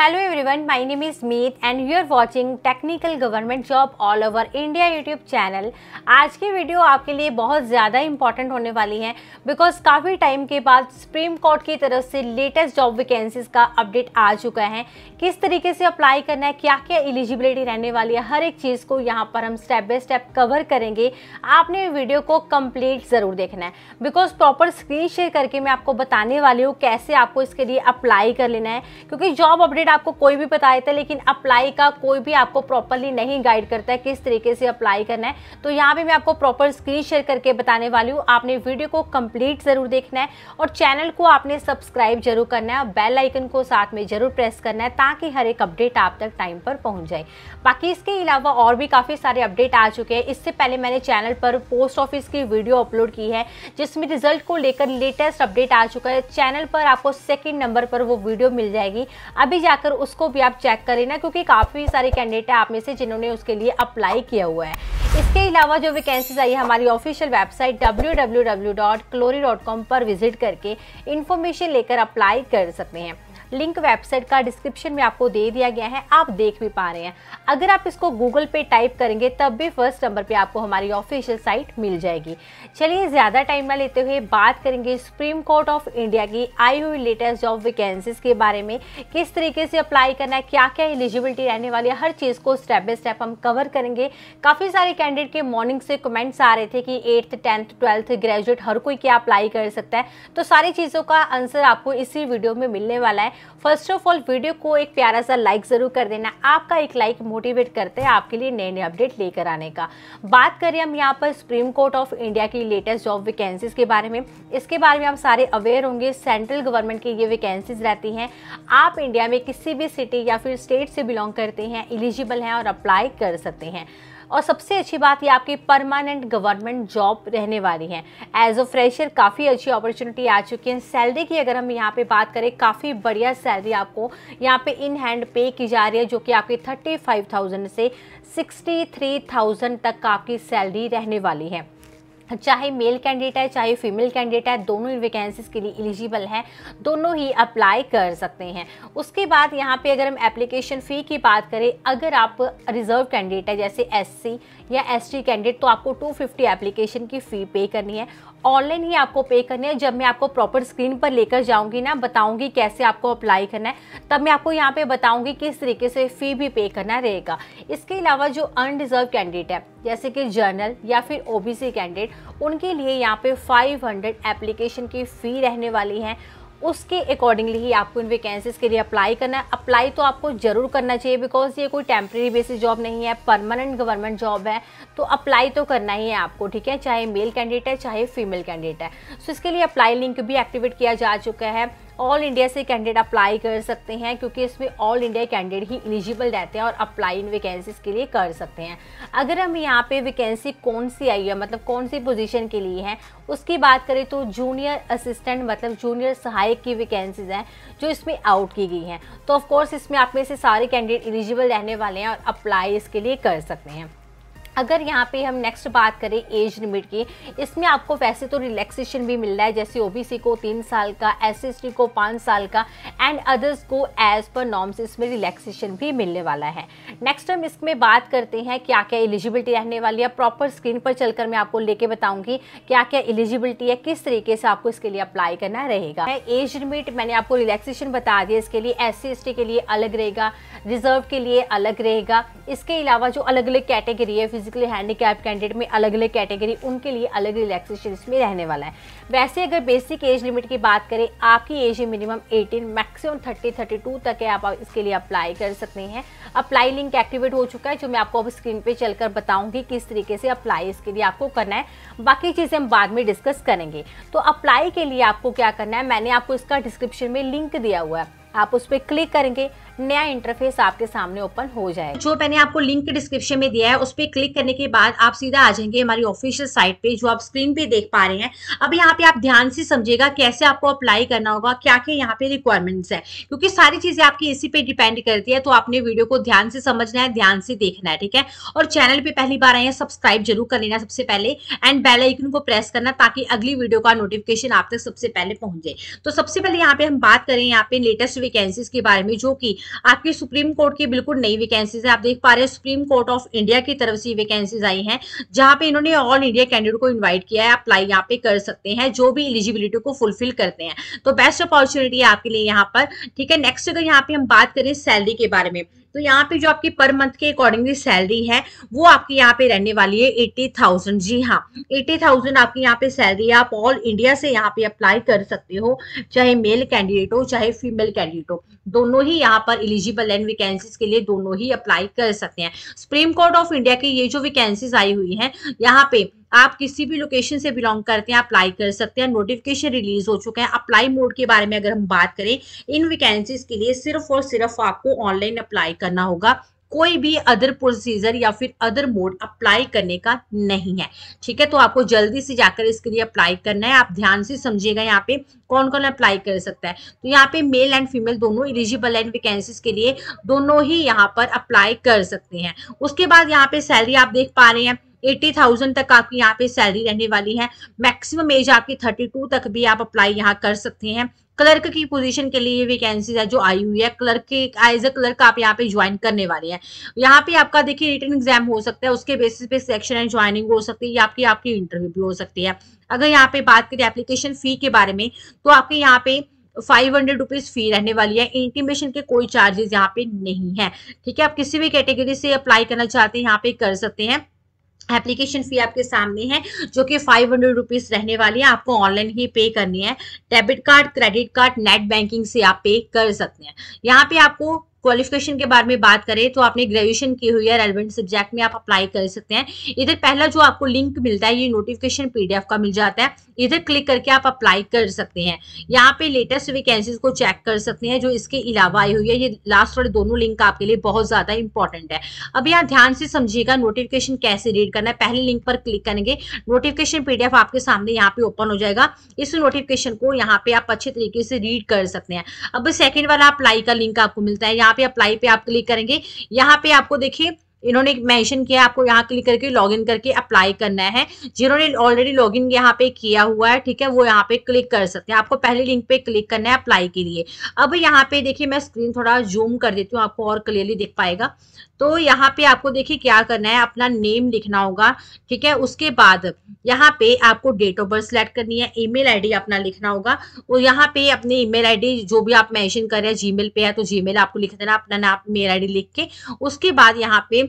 every everyone my name is Meet and you are watching technical government job all over India YouTube channel आज की video आपके लिए बहुत ज़्यादा इंपॉर्टेंट होने वाली है बिकॉज काफ़ी टाइम के बाद सुप्रीम कोर्ट की तरफ से लेटेस्ट जॉब वैकेंसीज का अपडेट आ चुका है किस तरीके से अप्लाई करना है क्या क्या एलिजिबिलिटी रहने वाली है हर एक चीज़ को यहाँ पर हम स्टेप बाय स्टेप कवर करेंगे आपने वीडियो को कम्प्लीट ज़रूर देखना है बिकॉज प्रॉपर स्क्रीन शेयर करके मैं आपको बताने वाली हूँ कैसे आपको इसके लिए अप्लाई कर लेना है क्योंकि जॉब अपडेट अपडेट आपको कोई भी बताए थे लेकिन अप्लाई का कोई भी आपको प्रॉपरली नहीं गाइड करता है किस तरीके से अप्लाई करना है तो यहाँ पे मैं आपको प्रॉपर स्क्रीन शेयर करके बताने वाली हूँ आपने वीडियो को कंप्लीट ज़रूर देखना है और चैनल को आपने सब्सक्राइब जरूर करना है बेल आइकन को साथ में ज़रूर प्रेस करना है ताकि हर एक अपडेट आप तक टाइम पर पहुँच जाए बाकी इसके अलावा और भी काफ़ी सारे अपडेट आ चुके हैं इससे पहले मैंने चैनल पर पोस्ट ऑफिस की वीडियो अपलोड की है जिसमें रिजल्ट को लेकर लेटेस्ट अपडेट आ चुका है चैनल पर आपको सेकेंड नंबर पर वो वीडियो मिल जाएगी अभी जाकर उसको भी आप चेक करें ना क्योंकि काफ़ी सारे कैंडिडेट हैं आप में से जिन्होंने उसके लिए अप्लाई किया हुआ है इसके अलावा जो वैकेंसीज आई है हमारी ऑफिशियल वेबसाइट डब्ल्यू पर विजिट करके इन्फॉर्मेशन लेकर अप्लाई कर सकते हैं लिंक वेबसाइट का डिस्क्रिप्शन में आपको दे दिया गया है आप देख भी पा रहे हैं अगर आप इसको गूगल पे टाइप करेंगे तब भी फर्स्ट नंबर पर आपको हमारी ऑफिशियल साइट मिल जाएगी चलिए ज़्यादा टाइम ना लेते हुए बात करेंगे सुप्रीम कोर्ट ऑफ इंडिया की आई हुई लेटेस्ट जॉब वैकेंसीज के बारे में किस तरीके से अप्लाई करना है क्या क्या एलिजिबिलिटी रहने वाली है हर चीज़ को स्टेप बाय स्टेप हम कवर करेंगे काफ़ी सारे कैंडिडेट के मॉर्निंग से कमेंट्स आ रहे थे कि एट्थ टेंथ ट्वेल्थ ग्रेजुएट हर कोई क्या अप्लाई कर सकता है तो सारी चीज़ों का आंसर आपको इसी वीडियो में मिलने वाला है फर्स्ट ऑफ ऑल वीडियो को एक प्यारा सा लाइक ज़रूर कर देना आपका एक लाइक मोटिवेट करते हैं आपके लिए नए नए अपडेट लेकर आने का बात करें हम यहाँ पर सुप्रीम कोर्ट ऑफ इंडिया की लेटेस्ट जॉब वैकेंसीज़ के बारे में इसके बारे में आप सारे अवेयर होंगे सेंट्रल गवर्नमेंट की ये वैकेंसीज़ रहती हैं आप इंडिया में किसी भी सिटी या फिर स्टेट से बिलोंग करते हैं एलिजिबल हैं और अप्लाई कर सकते हैं और सबसे अच्छी बात ये आपकी परमानेंट गवर्नमेंट जॉब रहने वाली है एज अ फ्रेशर काफ़ी अच्छी अपॉर्चुनिटी आ चुकी है सैलरी की अगर हम यहाँ पे बात करें काफ़ी बढ़िया सैलरी आपको यहाँ पे इन हैंड पे की जा रही है जो कि आपकी थर्टी फाइव थाउजेंड से सिक्सटी थ्री थाउजेंड तक आपकी सैलरी रहने वाली है तो चाहे मेल कैंडिडेट है चाहे फीमेल कैंडिडेट है दोनों वैकेंसीज के लिए एलिजिबल हैं दोनों ही अप्लाई कर सकते हैं उसके बाद यहाँ पे अगर हम एप्लीकेशन फ़ी की बात करें अगर आप रिजर्व कैंडिडेट है जैसे एससी या एसटी कैंडिडेट तो आपको 250 एप्लीकेशन की फ़ी पे करनी है ऑनलाइन ही आपको पे करने हैं जब मैं आपको प्रॉपर स्क्रीन पर लेकर जाऊंगी ना बताऊंगी कैसे आपको अप्लाई करना है तब मैं आपको यहाँ पे बताऊंगी किस तरीके से फ़ी भी पे करना रहेगा इसके अलावा जो अनडिजर्व कैंडिडेट है जैसे कि जर्नल या फिर ओबीसी कैंडिडेट उनके लिए यहाँ पे 500 एप्लीकेशन की फ़ी रहने वाली है उसके अकॉर्डिंगली ही आपको इन वैकेंसीज के लिए अप्लाई करना है अप्लाई तो आपको ज़रूर करना चाहिए बिकॉज ये कोई टेम्प्रेरी बेसिस जॉब नहीं है परमानेंट गवर्नमेंट जॉब है तो अप्लाई तो करना ही है आपको ठीक है चाहे मेल कैंडिडेट है चाहे फीमेल कैंडिडेट है सो so, इसके लिए अप्लाई लिंक भी एक्टिवेट किया जा चुका है ऑल इंडिया से कैंडिडेट अप्लाई कर सकते हैं क्योंकि इसमें ऑल इंडिया कैंडिडेट ही एलिजिबल रहते हैं और अप्लाई इन वैकेंसीज के लिए कर सकते हैं अगर हम यहाँ पे वैकेंसी कौन सी आई है मतलब कौन सी पोजीशन के लिए है उसकी बात करें तो जूनियर असिस्टेंट मतलब जूनियर सहायक की वैकेंसीज हैं जो इसमें आउट की गई हैं तो ऑफकोर्स इसमें आप में से सारे कैंडिडेट एलिजिबल रहने वाले हैं और अप्लाई इसके लिए कर सकते हैं अगर यहाँ पे हम नेक्स्ट बात करें एज लिमिट की इसमें आपको वैसे तो रिलैक्सेशन भी मिल रहा है जैसे ओबीसी को तीन साल का एस को पाँच साल का एंड अदर्स को एज पर नॉर्म्स इसमें रिलैक्सेशन भी मिलने वाला है नेक्स्ट हम इसमें बात करते हैं क्या क्या एलिजिबिलिटी रहने वाली है प्रॉपर स्क्रीन पर चलकर मैं आपको लेके बताऊंगी क्या क्या एलिजिबिलिटी है किस तरीके से आपको इसके लिए अप्लाई करना रहेगा एज लिमिट मैंने आपको रिलैक्सेशन बता दिया इसके लिए एस सी के लिए अलग रहेगा रिजर्व के लिए अलग रहेगा इसके अलावा जो अलग अलग कैटेगरी है फिजिकली हैंडीकैप कैंडिडेट में अलग अलग कैटेगरी उनके लिए अलग रिलैक्सेशन इसमें रहने वाला है वैसे अगर बेसिक एज लिमिट की बात करें आपकी एज मिनिमम 18 मैक्सिमम 30 32 तक है आप इसके लिए अप्लाई कर सकते हैं अप्लाई लिंक एक्टिवेट हो चुका है जो मैं आपको अब स्क्रीन पर चलकर बताऊंगी किस तरीके से अप्लाई इसके लिए आपको करना है बाकी चीज़ें हम बाद में डिस्कस करेंगे तो अप्लाई के लिए आपको क्या करना है मैंने आपको इसका डिस्क्रिप्शन में लिंक दिया हुआ है आप उस पर क्लिक करेंगे नया इंटरफेस आपके सामने ओपन हो जाए जो मैंने आपको लिंक डिस्क्रिप्शन में दिया है उस पर क्लिक करने के बाद आप सीधा आ जाएंगे हमारी ऑफिशियल साइट पे जो आप स्क्रीन पे देख पा रहे हैं अब यहाँ पे आप ध्यान से समझेगा कैसे आपको अप्लाई करना होगा क्या क्या यहाँ पे रिक्वायरमेंट्स है क्योंकि सारी चीजें आपकी इसी पे डिपेंड करती है तो आपने वीडियो को ध्यान से समझना है ध्यान से देखना है ठीक है और चैनल पे पहली बार आए हैं सब्सक्राइब जरूर कर लेना सबसे पहले एंड बेल आइकन को प्रेस करना ताकि अगली वीडियो का नोटिफिकेशन आप तक सबसे पहले पहुंचे जाए तो सबसे पहले यहाँ पे हम बात करें यहाँ पे लेटेस्ट वैकेंसीज के बारे में जो की आपकी सुप्रीम कोर्ट की बिल्कुल नई वैकेंसीज है आप देख पा रहे हैं सुप्रीम कोर्ट ऑफ इंडिया की तरफ से वैकेंसीज आई हैं जहां पे इन्होंने ऑल इंडिया कैंडिडेट को इन्वाइट किया है अप्लाई यहाँ पे कर सकते हैं जो भी एलिजिबिलिटी को फुलफिल करते हैं तो बेस्ट अपॉर्चुनिटी है आपके लिए यहाँ पर ठीक है नेक्स्ट अगर यहाँ पे हम बात करें सैलरी के बारे में तो यहाँ पे जो आपकी पर मंथ के अकॉर्डिंगली सैलरी है वो आपकी यहाँ पे रहने वाली है एट्टी थाउजेंड जी हाँ एट्टी थाउजेंड आपकी यहाँ पे सैलरी है आप ऑल इंडिया से यहाँ पे अप्लाई कर सकते हो चाहे मेल कैंडिडेट हो चाहे फीमेल कैंडिडेट हो दोनों ही यहाँ पर एलिजिबल एंड वैकेंसीज के लिए दोनों ही अप्लाई कर सकते हैं सुप्रीम कोर्ट ऑफ इंडिया की ये जो वैकेंसीज आई हुई है यहाँ पे आप किसी भी लोकेशन से बिलोंग करते हैं अप्लाई कर सकते हैं नोटिफिकेशन रिलीज हो चुका है अप्लाई मोड के बारे में अगर हम बात करें इन वैकेंसीज के लिए सिर्फ और सिर्फ आपको ऑनलाइन अप्लाई करना होगा कोई भी अदर प्रोसीजर या फिर अदर मोड अप्लाई करने का नहीं है ठीक है तो आपको जल्दी से जाकर इसके लिए अप्लाई करना है आप ध्यान से समझिएगा यहाँ पे कौन कौन अप्लाई कर सकता है तो यहाँ पे मेल एंड फीमेल दोनों एलिजिबल एंड वैकेंसीज के लिए दोनों ही यहाँ पर अप्लाई कर सकते हैं उसके बाद यहाँ पे सैलरी आप देख पा रहे हैं एट्टी थाउजेंड तक आपकी यहाँ पे सैलरी रहने वाली है मैक्सिमम एज आपकी थर्टी टू तक भी आप अप्लाई यहाँ कर सकते हैं क्लर्क की पोजीशन के लिए वैकेंसीज है जो आई हुई है क्लर्क के एज अ क्लर्क आप यहाँ पे ज्वाइन करने वाले हैं यहाँ पे आपका देखिए रिटर्न एग्जाम हो सकता है उसके बेसिस पे सिलेक्शन एंड ज्वाइनिंग हो सकती है या आपकी आपकी इंटरव्यू भी हो सकती है अगर यहाँ पे बात करें एप्लीकेशन फी के बारे में तो आपके यहाँ पे फाइव हंड्रेड रुपीज फी रहने वाली है इंटीमेशन के कोई चार्जेस यहाँ पे नहीं है ठीक है आप किसी भी कैटेगरी से अप्लाई करना चाहते हैं यहाँ पे कर सकते हैं एप्लीकेशन फ़ी आपके सामने है जो कि फाइव हंड्रेड रुपीज़ रहने वाली है आपको ऑनलाइन ही पे करनी है debit card credit card net banking से आप पे कर सकते हैं यहाँ पे आपको क्वालिफिकेशन के बारे में बात करें तो आपने ग्रेजुएशन की हुई है रेलिवेंट सब्जेक्ट में आप अप्लाई कर सकते हैं इधर पहला जो आपको लिंक मिलता है ये नोटिफिकेशन पीडीएफ का मिल जाता है इधर क्लिक करके आप अप्लाई कर सकते हैं यहाँ पे लेटेस्ट वैकेंसीज को चेक कर सकते हैं जो इसके अलावा आई हुई है ये लास्ट वाले दोनों लिंक आपके लिए बहुत ज्यादा इंपॉर्टेंट है अब यहाँ ध्यान से समझिएगा नोटिफिकेशन कैसे रीड करना है पहले लिंक पर क्लिक करेंगे नोटिफिकेशन पीडीएफ आपके सामने यहाँ पे ओपन हो जाएगा इस नोटिफिकेशन को यहाँ पे आप अच्छे तरीके से रीड कर सकते हैं अब सेकेंड वाला अप्लाई का लिंक आपको मिलता है यहाँ यहाँ पे अप्लाई पे आप क्लिक करेंगे यहाँ पे आपको देखिए इन्होंने मेंशन किया आपको यहाँ क्लिक करके लॉगिन करके अप्लाई करना है जिन्होंने ऑलरेडी लॉगिन यहाँ पे किया हुआ है ठीक है वो यहाँ पे क्लिक कर सकते हैं आपको पहले लिंक पे क्लिक करना है अप्लाई के लिए अब यहाँ पे देखिए मैं स्क्रीन थोड़ा जूम कर देती हूँ आपको और क्लियरली दिख पाएगा तो यहाँ पे आपको देखिए क्या करना है अपना नेम लिखना होगा ठीक है उसके बाद यहाँ पे आपको डेट ऑफ बर्थ सेलेक्ट करनी है ईमेल आईडी अपना लिखना होगा और यहाँ पे अपने ईमेल आईडी जो भी आप मेंशन कर रहे हैं जीमेल पे है तो जीमेल आपको लिख देना अपना नाम मेल आईडी लिख के उसके बाद यहाँ पे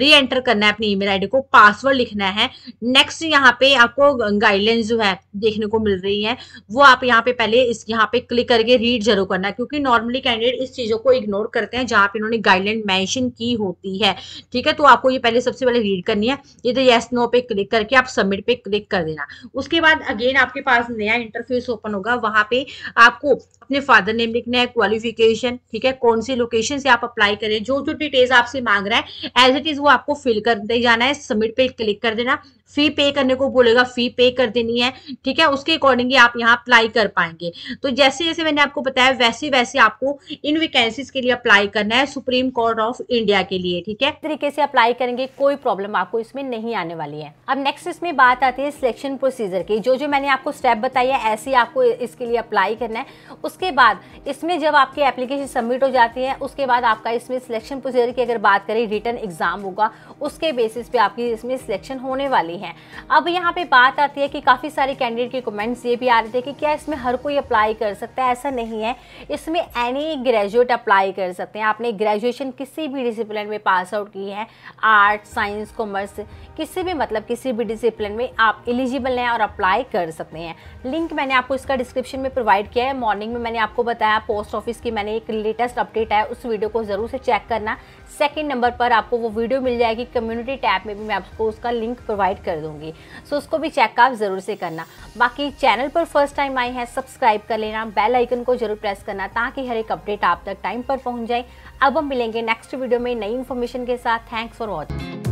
री एंटर करना है अपनी ईमेल आईडी को पासवर्ड लिखना है नेक्स्ट यहाँ पे आपको गाइडलाइंस जो है देखने को मिल रही है वो आप यहाँ पे पहले इस यहाँ पे क्लिक करके रीड जरूर करना है क्योंकि नॉर्मली कैंडिडेट इस चीजों को इग्नोर करते हैं जहां पे इन्होंने गाइडलाइन मैंशन की होती है ठीक है तो आपको ये पहले सबसे पहले रीड करनी है इधर येस नो पे क्लिक करके आप सबमिट पे क्लिक कर देना उसके बाद अगेन आपके पास नया इंटरफेस ओपन होगा वहां पे आपको अपने फादर नेम लिखना है क्वालिफिकेशन ठीक है कौन सी लोकेशन से आप अप्लाई करें जो जो डिटेल्स आपसे मांग रहा है एज इट इज वो आपको फिल करते जाना है सबमिट पे क्लिक कर देना फी पे करने को बोलेगा फी पे कर देनी है ठीक है उसके अकॉर्डिंगली आप यहाँ अप्लाई कर पाएंगे तो जैसे जैसे मैंने आपको बताया वैसे वैसे आपको इन वैकेंसीज के लिए अप्लाई करना है सुप्रीम कोर्ट ऑफ इंडिया के लिए ठीक है तरीके से अप्लाई करेंगे कोई प्रॉब्लम आपको इसमें नहीं आने वाली है अब नेक्स्ट इसमें बात आती है सिलेक्शन प्रोसीजर की जो जो मैंने आपको स्टेप बताई है ऐसे आपको इसके लिए अप्लाई करना है उसके बाद इसमें जब आपकी एप्लीकेशन सबमिट हो जाती है उसके बाद आपका इसमें सिलेक्शन प्रोसीजर की अगर बात करें रिटर्न एग्जाम होगा उसके बेसिस पे आपकी इसमें सिलेक्शन होने वाली है हैं अब यहाँ पे बात आती है कि काफ़ी सारे कैंडिडेट के कमेंट्स ये भी आ रहे थे कि क्या इसमें हर कोई अप्लाई कर सकता है ऐसा नहीं है इसमें एनी ग्रेजुएट अप्लाई कर सकते हैं आपने ग्रेजुएशन किसी भी डिसिप्लिन में पास आउट की है आर्ट साइंस कॉमर्स किसी भी मतलब किसी भी डिसिप्लिन में आप एलिजिबल हैं और अप्लाई कर सकते हैं लिंक मैंने आपको इसका डिस्क्रिप्शन में प्रोवाइड किया है मॉर्निंग में मैंने आपको बताया पोस्ट ऑफिस की मैंने एक लेटेस्ट अपडेट है उस वीडियो को ज़रूर से चेक करना सेकेंड नंबर पर आपको वो वीडियो मिल जाएगी कम्युनिटी टैब में भी मैं आपको उसका लिंक प्रोवाइड कर कर दूंगी सो उसको भी चेकअप ज़रूर से करना बाकी चैनल पर फर्स्ट टाइम आए हैं सब्सक्राइब कर लेना बेल आइकन को जरूर प्रेस करना ताकि हर एक अपडेट आप तक टाइम पर पहुंच जाए अब हम मिलेंगे नेक्स्ट वीडियो में नई इन्फॉर्मेशन के साथ थैंक्स फॉर वॉचिंग